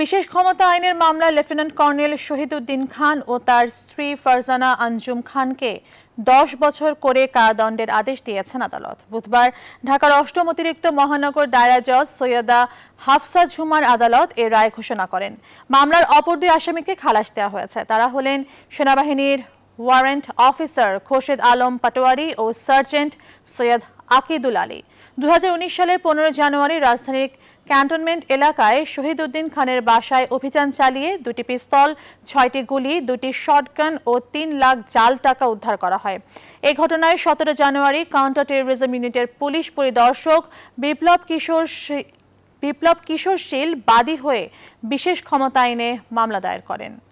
বিশেষ ক্ষমতা আইনের মামলায় লেফটেন্যান্ট কর্নেল উদ্দিন খান ও তার স্ত্রী ফারজানা আঞ্জুম খানকে দশ বছর করে কারাদণ্ডের আদেশ দিয়েছেন আদালত বুধবার ঢাকার অষ্টম অতিরিক্ত মহানগর দায়রা জজ সৈয়দা হাফসা ঝুমার আদালত এ রায় ঘোষণা করেন মামলার অপর দুই আসামিকে খালাস দেওয়া হয়েছে তারা হলেন সেনাবাহিনীর ওয়ারেন্ট অফিসার খোরশেদ আলম পাটোয়ারি ও সার্জেন্ট সৈয়দ আকিদুল আলী উনিশ সালের পনেরো জানুয়ারি রাজধানীর ক্যান্টনমেন্ট এলাকায় শহীদ উদ্দিন খানের বাসায় অভিযান চালিয়ে দুটি পিস্তল ছয়টি গুলি দুটি শটগান ও তিন লাখ জাল টাকা উদ্ধার করা হয় এ ঘটনায় সতেরো জানুয়ারি কাউন্টার টেরোরিজম ইউনিটের পুলিশ পরিদর্শক বিপ্লব কিশোর বিপ্লব কিশোর শীল বাদী হয়ে বিশেষ ক্ষমতা আইনে মামলা দায়ের করেন